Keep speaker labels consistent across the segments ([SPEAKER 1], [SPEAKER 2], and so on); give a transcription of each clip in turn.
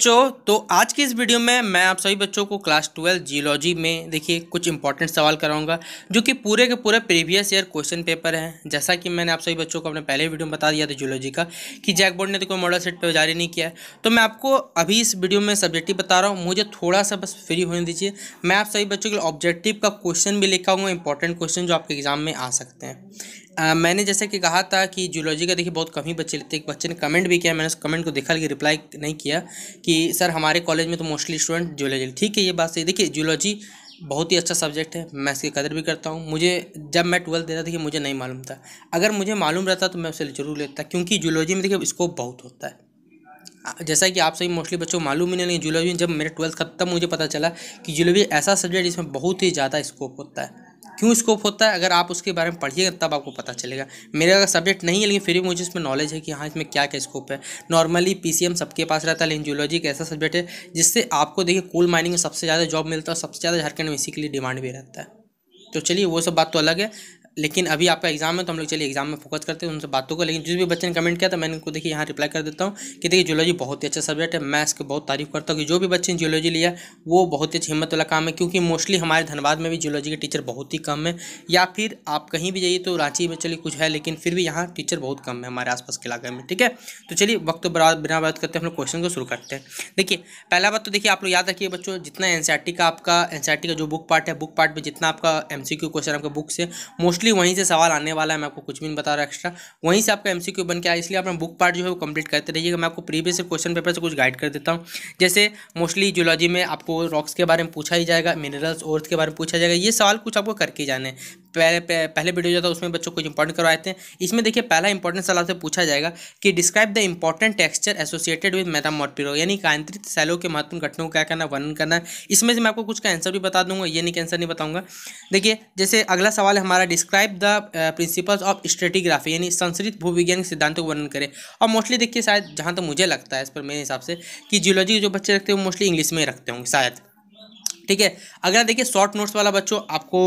[SPEAKER 1] बच्चों तो आज की इस वीडियो में मैं आप सभी बच्चों को क्लास ट्वेल्व जियोलॉजी में देखिए कुछ इंपॉर्टेंट सवाल कराऊंगा जो कि पूरे के पूरे प्रीवियस ईयर क्वेश्चन पेपर हैं जैसा कि मैंने आप सभी बच्चों को अपने पहले वीडियो में बता दिया था जियोलॉजी का कि जैक बोर्ड ने तो कोई मॉडल सेट पर जारी नहीं किया है तो मैं आपको अभी इस वीडियो में सब्जेक्टिव बता रहा हूँ मुझे थोड़ा सा बस फ्री होने दीजिए मैं आप सभी बच्चों के लिए ऑब्जेक्टिव का क्वेश्चन भी लिखा हुआ इंपॉर्टेंट क्वेश्चन जो आपके एग्जाम में आ सकते हैं आ, मैंने जैसे कि कहा था कि जूलॉजी का देखिए बहुत कम ही बच्चे लेते एक बच्चे ने कमेंट भी किया मैंने उस कमेंट को देखा लेकिन रिप्लाई नहीं किया कि सर हमारे कॉलेज में तो मोस्टली स्टूडेंट जूलॉजी ठीक है ये बात सही देखिए जूलॉजी बहुत ही अच्छा सब्जेक्ट है मैं इसकी कदर भी करता हूँ मुझे जब मैं ट्वेल्थ देता था कि मुझे नहीं मालूम था अगर मुझे मालूम रहता तो मैं उसे जरूर लेता क्योंकि जूलॉजी में देखिए स्कोप बहुत होता है जैसा कि आप सभी मोस्टली बच्चों को मालूम ही नहीं जूलॉजी जब मेरे ट्वेल्थ खत्म मुझे पता चला कि जूलॉजी ऐसा सब्जेक्ट जिसमें बहुत ही ज़्यादा स्कोप होता है क्यों स्कोप होता है अगर आप उसके बारे में पढ़िएगा तब आपको पता चलेगा मेरा अगर सब्जेक्ट नहीं है लेकिन फिर भी मुझे इसमें नॉलेज है कि हाँ इसमें क्या क्या स्कोप है नॉर्मली पी सबके पास रहता है लेकिन जूलॉजी एक ऐसा सब्जेक्ट है जिससे आपको देखिए कोल माइनिंग में सबसे ज़्यादा जॉब मिलता है और सबसे ज़्यादा झारखंड में इसी के लिए डिमांड भी रहता है तो चलिए वो सब बात तो अलग है लेकिन अभी आपका एग्जाम है तो हम लोग चलिए एग्जाम में फोकस करते हैं उनसे बातों को लेकिन जिस भी बच्चे ने कमेंट किया था तो मैंने उनको देखिए यहाँ रिप्लाई कर देता हूँ कि देखिए जियोलॉजी बहुत ही अच्छा सब्जेक्ट है मैं इसकी बहुत तारीफ करता हूँ कि जो भी बच्चे ने जियोलॉजी लिया वो बहुत ही अच्छी हिम्मत वाला काम है क्योंकि मोस्टली हमारे धनबाद में भी जियोलॉजी के टीचर बहुत ही कम है या फिर आप कहीं भी जाइए तो रांची में चलिए कुछ है लेकिन फिर भी यहाँ टीचर बहुत कम है हमारे आसपास के इलाके में ठीक है तो चलिए वक्त बराबर बिना बात करते हैं हम लोग क्वेश्चन को शुरू करते हैं देखिए पहला बात तो देखिए आप लोग याद रखिए बच्चों जितना एन का आपका एन का जो बुक पार्ट है बुक पार्ट में जितना आपका एम क्वेश्चन आपका बुक से मोस्ट मोस्टली वहीं से सवाल आने वाला है मैं आपको कुछ भी नहीं बता रहा एक्स्ट्रा वहीं से आपका एमसीक्यू बन के आया इसलिए अपना बुक पार्ट जो है वो कंप्लीट करते रहिएगा मैं आपको प्रीवियस क्वेश्चन पेपर से कुछ गाइड कर देता हूँ जैसे मोस्टली जूलॉजी में आपको रॉक्स के बारे में पूछा ही जाएगा मिनरल्स ओर्थ के बारे में पूछा जाएगा ये सवाल कुछ आपको करके जाने पहले पहले वीडियो जो था उसमें बच्चों को इंपॉर्टेंट करवाए थे इसमें देखिए पहला इंपॉर्टेंट सवाल से पूछा जाएगा कि describe the important texture associated with metamorphic यानी कि आंतरिक के महत्वपूर्ण घटना को क्या करना वर्णन करना है इसमें से मैं आपको कुछ का आंसर भी बता दूंगा ये नहीं आंसर नहीं बताऊंगा देखिए जैसे अगला सवाल है हमारा describe the principles of stratigraphy यानी संस्कृत भूविज्ञान सिद्धांतों को वर्णन करें और मोस्टली देखिए शायद जहाँ तक मुझे लगता है इस पर मेरे हिसाब से कि जियोलॉजी जो बच्चे रखते हैं वो मोस्टली इंग्लिश में ही रखते होंगे शायद ठीक है अगला देखिए शॉर्ट नोट्स वाला बच्चों आपको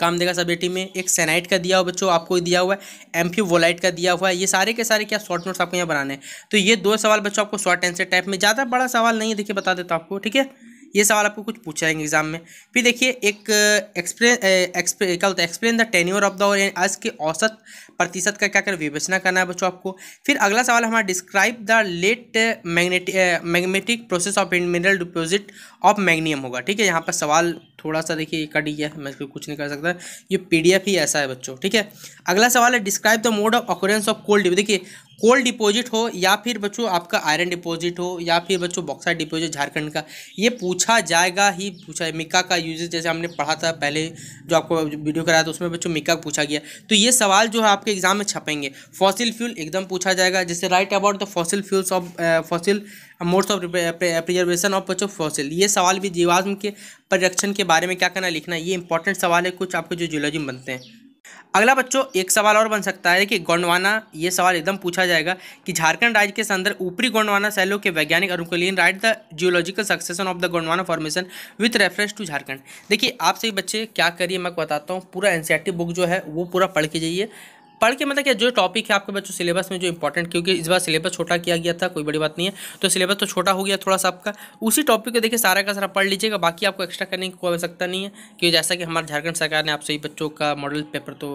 [SPEAKER 1] काम देगा सब एटी में एक सेनाइट का दिया हुआ बच्चों आपको दिया हुआ है एम्फ्यू वोलाइट का दिया हुआ है ये सारे के सारे क्या शॉर्ट नोट्स आपको यहाँ बनाने हैं तो ये दो सवाल बच्चों आपको शॉर्ट आंसर टाइप में ज़्यादा बड़ा सवाल नहीं है देखिए बता देता आपको ठीक है ये सवाल आपको कुछ पूछा है एग्जाम में फिर देखिए एक एक्सप्लेन uh, uh, क्या होता है explain the tenure of the और आज के औसत प्रतिशत का क्या कर विवेचना करना है बच्चों आपको फिर अगला सवाल हमारा describe the late magnetic magnetic process of mineral deposit of magnesium होगा ठीक है यहाँ पर सवाल थोड़ा सा देखिए कट गया मैं इसको कुछ नहीं कर सकता ये पीडीएफ ही ऐसा है बच्चों ठीक है अगला सवाल है describe the mode of occurrence of cold देखिए कोल्ड डिपॉजिट हो या फिर बच्चों आपका आयरन डिपॉजिट हो या फिर बच्चों बॉक्साइड डिपॉजिट झारखंड का ये पूछा जाएगा ही पूछा मिक्का का यूजेज जैसे हमने पढ़ा था पहले जो आपको वीडियो कराया था उसमें बच्चों मिक्का पूछा गया तो ये सवाल जो है आपके एग्जाम में छपेंगे फॉसिल फ्यूल एकदम पूछा जाएगा जैसे write about the fossil fuels of fossil modes of preservation of बच्चों फॉसिल ये सवाल भी जीवाश्म के परिरक्षण के बारे में क्या करना लिखना ये इंपॉर्टेंट सवाल है कुछ आपको जो जियोलॉजी में बनते हैं अगला बच्चों एक सवाल और बन सकता है कि गोंडवाना ये सवाल एकदम पूछा जाएगा कि झारखंड राज्य के संदर्भ ऊपरी गोंडवाना सैलों के वैज्ञानिक अरुकलीन write the geological succession of the Gondwana formation with reference to Jharkhand देखिए आप सभी बच्चे क्या करिए मैं बताता हूँ पूरा एन बुक जो है वो पूरा पढ़ के जाइए पढ़ के मतलब क्या जो टॉपिक है आपके बच्चों सिलेबस में जो इंपॉर्टेंट क्योंकि इस बार सिलेबस छोटा किया गया था कोई बड़ी बात नहीं है तो सिलेबस तो छोटा हो गया थोड़ा सा आपका उसी टॉपिक को देखिए सारा का सारा पढ़ लीजिएगा बाकी आपको एक्स्ट्रा करने की कोई आवश्यकता नहीं है क्योंकि जैसा कि हमारे झारखंड सरकार ने आपसे बच्चों का मॉडल पेपर तो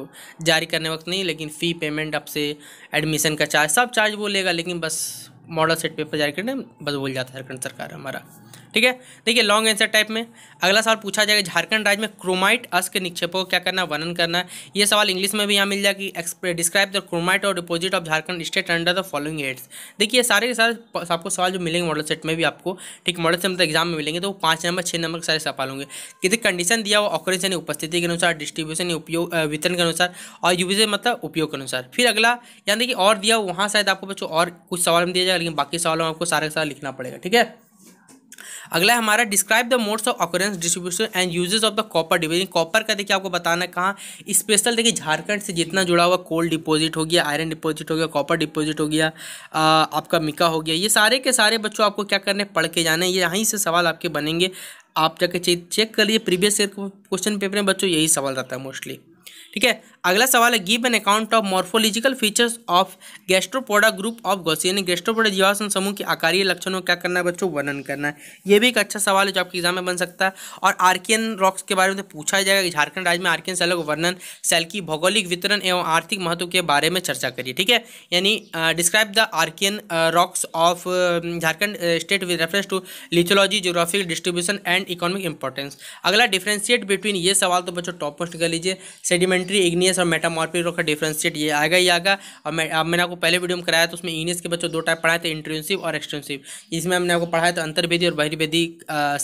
[SPEAKER 1] जारी करने वक्त नहीं लेकिन फ़ी पेमेंट आपसे एडमिशन का चार्ज सब चार्ज वो लेगा लेकिन बस मॉडल सेट पेपर जारी करने बस बोल जाता है झारखंड सरकार हमारा ठीक है देखिए लॉन्ग आंसर टाइप में अगला सवाल पूछा जाएगा झारखंड राज्य में क्रोमाइट अस्क निक्षेपों को क्या करना वर्णन करना है ये सवाल इंग्लिश में भी यहाँ मिल जाएगी describe the chromite ore deposit of Jharkhand state under the following heads देखिए सारे के सारे आपको सवाल जो मिलेंगे मॉडल सेट में भी आपको ठीक मॉडल सेट मतलब एग्जाम में मिलेंगे तो पाँच नंबर छः नंबर के सारे सवाल होंगे कितने कंडीशन दिया हुआ ऑक्रेंस उपस्थिति के अनुसार डिस्ट्रीब्यूशन उपयोग वितरण के अनुसार और यूज मतलब उपयोग के अनुसार फिर अगला यानी कि और दिया वहाँ शायद आपको बच्चों और कुछ सवाल में दिया जाएगा लेकिन बाकी सवालों में आपको सारे सवाल लिखना पड़ेगा ठीक है अगला हमारा describe the modes of occurrence distribution and usages of the copper division copper का देखिए आपको बताना कहाँ स्पेशल देखिए झारखंड से जितना जुड़ा हुआ कोल डिपॉजिट हो गया आयरन डिपॉजिट हो गया कॉपर डिपॉजिट हो गया आ, आपका मिका हो गया ये सारे के सारे बच्चों आपको क्या करने पढ़ के जाने ये यहीं से सवाल आपके बनेंगे आप जाके चेक कर लिए प्रीवियस ईयर क्वेश्चन पेपर में बच्चों यही सवाल रहता है मोस्टली ठीक है अगला सवाल है give an account of morphological features of gastropoda group of गोसी यानी गैस्ट्रोपोडा जीवाश्म समूह के आकारीय लक्षणों क्या करना है बच्चों वर्णन करना है ये भी एक अच्छा सवाल है जो आपके एग्जाम में बन सकता है और आर्कियन रॉक्स के बारे में तो पूछा जाएगा कि झारखंड राज्य में आर्कियन सेलों का वर्णन सेल की भौगोलिक वितरण एवं आर्थिक महत्व के बारे में चर्चा करिए ठीक है यानी describe the Archaean rocks of Jharkhand state with reference to lithology geographic distribution and economic importance अगला डिफ्रेंशिएट बिटवीन ये सवाल तो बच्चों टॉप मोस्ट कर लीजिए सेडिमेंट एलिमेंट्री इग्नियस और मेटामॉर्फिक रॉक का डिफ्रेंशिएट ये आएगा ही आएगा और मैं अब मैंने आपको पहले वीडियो में कराया तो उसमें इग्नियस के बच्चों दो टाइप पढ़ाए थे इंट्रेंसिव और एक्सटेंसिव इसमें हमने आपको पढ़ाया था अंतर्वेदी और बहिर्वेदी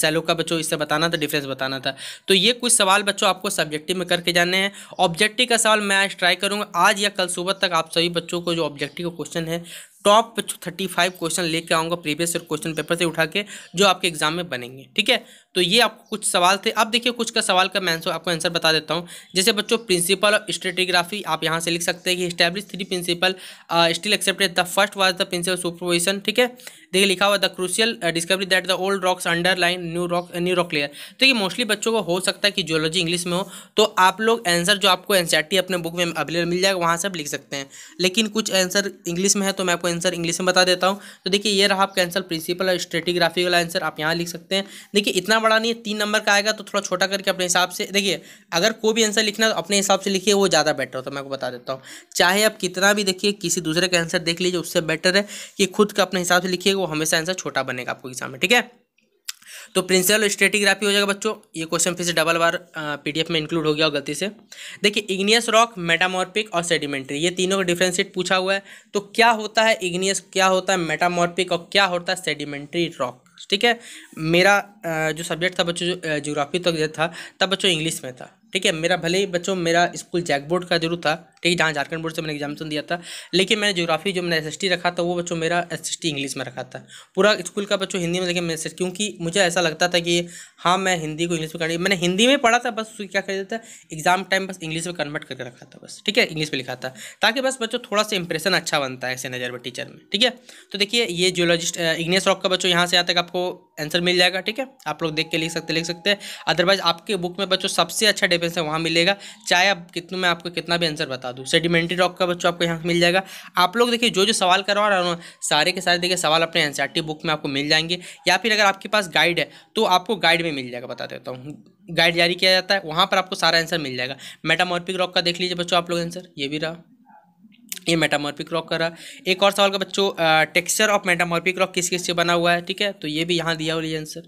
[SPEAKER 1] सैलो का बच्चों इससे बताना था डिफ्रेंस बताना था तो ये कुछ सवाल बच्चों आपको सब्जेक्टिव में करके जानने हैं ऑब्जेक्टिव का सवाल मैं आज ट्राई करूँगा आज या कल सुबह तक आप सभी बच्चों को जो ऑब्जेक्टिव का क्वेश्चन है टॉप थर्टी फाइव क्वेश्चन लेके आऊँगा प्रीवियस ईयर क्वेश्चन पेपर से उठा के जो आपके एग्जाम में बनेंगे ठीक है तो ये आपको कुछ सवाल थे अब देखिए कुछ का सवाल का मैं आपको आंसर बता देता हूँ जैसे बच्चों प्रिंसिपल ऑफ स्टेटिग्राफी आप यहाँ से लिख सकते हैं कि establish three principle still accepted the first was the principle supervision ठीक है देखिए लिखा हुआ the crucial discovery that the old rocks underline new rock new rock layer तो ये मोस्टली बच्चों को हो सकता है कि जियोलॉजी इंग्लिश में हो तो आप लोग आंसर जो आपको एनसीआर e अपने बुक में अवेलेबल मिल जाएगा वहाँ से आप लिख सकते हैं लेकिन कुछ आंसर इंग्लिश में है तो मैं आपको आंसर इंग्लिश में बता देता हूँ तो देखिए ये रहा आपका आंसर प्रिंसिपल और स्ट्रेटिग्राफी वाला आंसर आप यहाँ लिख सकते हैं देखिए इतना बड़ा नहीं है तीन नंबर का आएगा तो थोड़ा छोटा करके अपने हिसाब से देखिए अगर कोई भी आंसर लिखना तो अपने हिसाब से लिखिए वो ज़्यादा बेटर होता है मैं आपको बता देता हूँ चाहे आप कितना भी देखिए किसी दूसरे का आंसर देख लीजिए उससे बेटर है कि खुद का अपने हिसाब से लिखिए वो हमेशा आंसर छोटा बनेगा आपको एग्जाम में ठीक है तो प्रिंसिपल स्टेटिग्राफी हो जाएगा बच्चों ये क्वेश्चन फिर से डबल बार पीडीएफ में इंक्लूड हो गया और गलती से देखिए इग्नियस रॉक मेटामॉर्पिक और सेडिमेंट्री ये तीनों का डिफ्रेंशिएट पूछा हुआ है तो क्या होता है इग्नियस क्या होता है मेटामॉर्पिक और क्या होता है सेडिमेंट्री रॉक ठीक है मेरा जो सब्जेक्ट था बच्चों जो जोग्राफी तक तो था तब बच्चों इंग्लिश में था ठीक है मेरा भले ही बच्चों मेरा स्कूल जैक बोर्ड का जरूर था ठीक है जहाँ झारखंड बोर्ड से मैंने एग्जामेशन तो दिया था लेकिन मैंने ज्योग्राफी जो मैंने एस रखा था वो बच्चों मेरा एस इंग्लिश में रखा था पूरा स्कूल का बच्चों हिंदी में लेकिन मैं क्योंकि मुझे ऐसा लगता था कि हाँ मैं हिंदी को इंग्लिश में कर मैंने हिंदी में पढ़ा था बस क्या कर देता एग्जाम टाइम बस इंग्लिश में कन्वर्ट करके रखा था बस ठीक है इंग्लिश में लिखा था ताकि बस बच्चों थोड़ा सा इंप्रेशन अच्छा बनता है ऐसे नज़र में टीचर में ठीक है तो देखिए ये जियोलॉजिस्ट इग्नेस रॉक का बच्चों यहाँ से यहाँ तक आपको आंसर मिल जाएगा ठीक है आप लोग देख के लिख सकते लिख सकते हैं अदरवाइज आपके बुक में बच्चों सबसे अच्छा टाइप आंसर वहाँ मिलेगा चाहे आप कितने में आपको कितना भी आंसर बता दूँ सेडिमेंट्री रॉक का बच्चों आपको यहाँ मिल जाएगा आप लोग देखिए जो जो सवाल करवा रहा हूँ सारे के सारे देखिए सवाल अपने एन बुक में आपको मिल जाएंगे या फिर अगर आपके पास गाइड है तो आपको गाइड में मिल जाएगा बता देता हूँ गाइड जारी किया जाता है वहाँ पर आपको सारा आंसर मिल जाएगा मेटामॉर्पिक रॉक का देख लीजिए बच्चों आप लोग आंसर ये भी रहा ये मेटामॉर्पिक रॉक का रहा एक और सवाल का बच्चों टेक्सचर ऑफ मेटामॉर्पिक रॉक किस किस से बना हुआ है ठीक है तो ये भी यहाँ दिया हुआ आंसर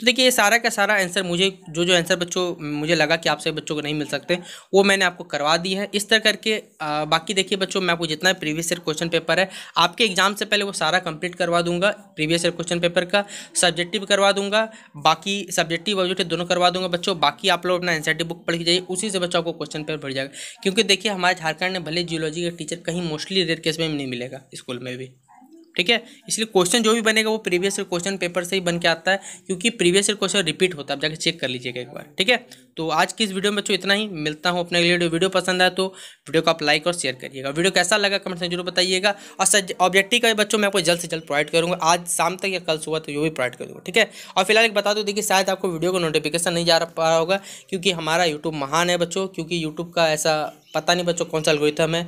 [SPEAKER 1] तो देखिए ये सारा का सारा आंसर मुझे जो जो आंसर बच्चों मुझे लगा कि आपसे बच्चों को नहीं मिल सकते वो मैंने आपको करवा दी है इस तरह करके आ, बाकी देखिए बच्चों मैं आपको जितना प्रीवियस ईयर क्वेश्चन पेपर है आपके एग्जाम से पहले वो सारा कंप्लीट करवा दूंगा प्रीवियस ईयर क्वेश्चन पेपर का सब्जेक्टिव करवा दूंगा बाकी सब्जेक्टिव ऑब्जेक्टिव दोनों करवा दूंगा बच्चों बाकी आप लोग अपना एन बुक पढ़ के जाइए उसी से बच्चों को क्वेश्चन पेपर भर जाएगा क्योंकि देखिए हमारे झारखंड में भले जियोलॉजी का टीचर कहीं मोस्टली रेयर केस में नहीं मिलेगा स्कूल में भी ठीक है इसलिए क्वेश्चन जो भी बनेगा वो प्रीवियस ईयर क्वेश्चन पेपर से ही बन के आता है क्योंकि प्रीवियस ईयर क्वेश्चन रिपीट होता है आप जाकर चेक कर लीजिएगा एक बार ठीक है तो आज की इस वीडियो में बच्चों इतना ही मिलता हूँ अपने अगले वीडियो वीडियो पसंद आए तो वीडियो को आप लाइक और शेयर करिएगा वीडियो कैसा लगा कमेंट में जरूर बताइएगा और ऑब्जेक्टिव का बच्चों मैं आपको जल्द से जल्द प्रोवाइड करूँगा आज शाम तक या कल सुबह तो ये भी प्रोवाइड कर दूँगा ठीक है और फिलहाल एक बता दो देखिए शायद आपको वीडियो का नोटिफिकेशन नहीं जा पा रहा होगा क्योंकि हमारा यूट्यूब महान है बच्चों क्योंकि यूट्यूब का ऐसा पता नहीं बच्चों कौन सा एल्गोरिथम है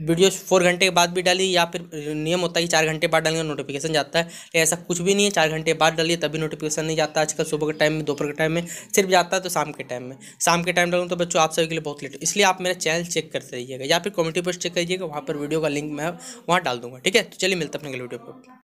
[SPEAKER 1] वीडियो फोर घंटे के बाद भी डाली या फिर नियम होता है कि चार घंटे बाद डालेंगे नोटिफिकेशन जाता है ऐसा कुछ भी नहीं है चार घंटे बाद डालिए तभी नोटिफिकेशन नहीं जाता आजकल सुबह के टाइम में दोपहर के टाइम में सिर्फ जाता है तो शाम के टाइम में शाम के टाइम डालूँ तो बच्चों आप सभी के लिए बहुत लेट इसलिए आप मेरा चैनल चेक करते रहिएगा या फिर कॉमेंटी पर चेक करिएगा वहाँ पर वीडियो का लिंक मैं वहाँ डाल दूँगा ठीक है तो चलिए मिलता अपने वीडियो पर